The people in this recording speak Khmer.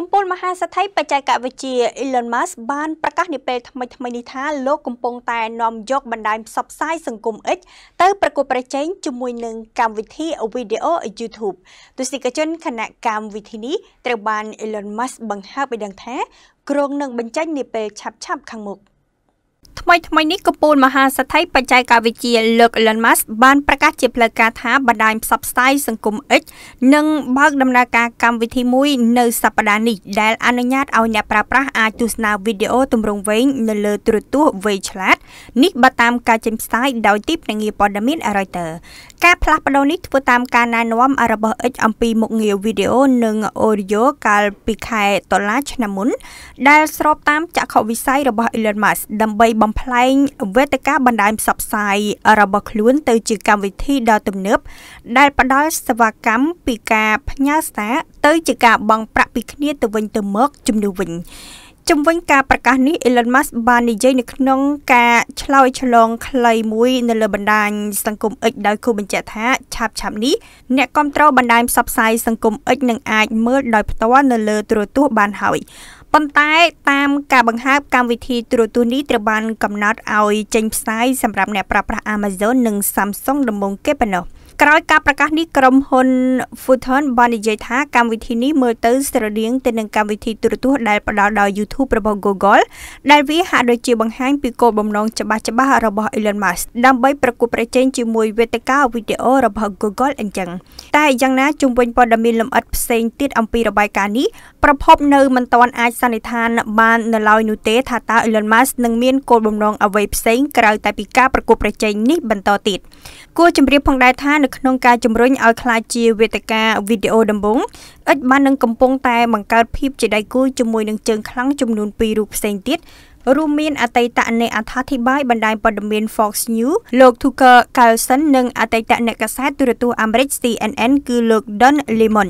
កំពូលមហាសេដ្ឋីបច្ចេកវិទ្យា Elon Musk បានប្រកាសនាពេលថ្មីថ្មីនេះថាលោកកំពុងតែនាំយកបណ្ដាញផ្សព្វផ្សាយសង្គម X ទៅ ប្រកួតប្រជែងជាមួយនឹងកម្មវិធីវីដេអូ YouTube ទស្សនិកជនគណៈកម្មវិធីនេះត្រូវបាន Elon Musk បង្ហើបឲ្យដឹងថា ក្រុងនឹងបញ្ចេញនាពេលឆាប់ៗខាងមុខ។ថ្មីថ្មីនេះកពូលមហាសទ្ធិបច្ចេកវិទ្យាលោក Elon Musk បានប្រកាសជាផ្លូវការថាបណ្ដាញផ្សព្វផ្សាយសង្គម X នឹងបើកដំណើរការកម្មវិធីមួយ នៅសប្តាហ៍នេះដែលអនុញ្ញាតឲ្យអ្នកប្រើប្រាស់អាចទស្សនាវីដេអូទម្រង់វែងនៅលើទូរទស្សន៍វែងឆ្លាតនេះបើតាមការចេញផ្សាយដោយទីភ្នាក់ងារព័ត៌មាន Reuters ការផ្លាស់ប្ដូរនេះធ្វើតាមការណែនាំរបស់ X អំពីមុខងារវីដេអូនិង Audio កាលពីខែតុលាឆ្នាំមុនដែលស្របតាម ចក្ខុវិស័យរបស់ Elon Musk ដើម្បីបំបំផ្លែងវេទិកាបណ្ដាញផ្សព្វផ្សាយរបស់ខ្លួន ទៅជាកម្មវិធីដ៏ទំនើប ដែលផ្ដល់សេវាកម្មពីការផ្ញើសារទៅជាការបង់ប្រាក់ពីគ្នាទៅវិញទៅមកជំនួសវិញជំវិញការប្រកាសនេះ Elon Musk បាននិយាយនៅក្នុងការឆ្លើយឆ្លងខ្លីមួយ នៅលើបណ្ដាញសង្គម X ដោយគូបញ្ជាក់ថាឆាប់ឆាប់នេះអ្នកគ្រប់គ្រងបណ្ដាញផ្សព្វផ្សាយសង្គម X នឹងអាចមើលដោយផ្ទាល់នៅលើទូរទស្សន៍បានហើយប៉ុន្តែតាមការបង្ហើបកម្មវិធីទូរទស្សន៍នេះត្រូវបានកំណត់ឲ្យចេញផ្សាយសម្រាប់អ្នកប្រើប្រាស់ Amazon និង Samsung ដំបូងគេប៉ុណ្ណោះក្រោយការប្រកាសនេះក្រុមហ៊ុន Futon បាននិយាយថាកម្មវិធីនេះមើលទៅស្រដៀងទៅនឹងកម្មវិធីទូរទស្សន៍ដែលផ្ដល់ដោយ YouTube របស់ Google ដែលវាហាក់ដូចជាបង្ហាញពីគោលបំណងច្បាស់ច្បាស់របស់ Elon Musk ដើម្បីប្រកួតប្រជែងជាមួយវេទិកាវីដេអូរបស់ Google អញ្ចឹងតែយ៉ាងណា ជំវិញព័ត៌មានលម្អិតផ្សេងទៀតអំពីរបាយការណ៍នេះប្រភពនៅមិនទាន់អាចសន្និដ្ឋានបាននៅឡើយនោះទេ ថាតើ Elon Musk នឹងមានគោលបំណងអ្វីផ្សេង ក្រៅតែពីការប្រកួតប្រជែងនេះបន្តទៀតគួរជម្រាបផងដែរថានៅក្នុងការជំរុញឲ្យខ្លាចជាវេទិកាវីដេអូដំបូងអិចបាននឹងកំពុងតែបង្កើតភាពជាដៃគូជាមួយនឹងជើងខ្លាំងចំនួន2រូបផ្សេងទៀតរួមមានអតីតអ្នកអត្ថាធិប្បាយបណ្ដាញព័ត៌មាន Fox News លោក Tucker Carlson និងអតីតអ្នកកាសែតទូរទស្សន៍អាមេរិក CNN គឺលោក Don Lemon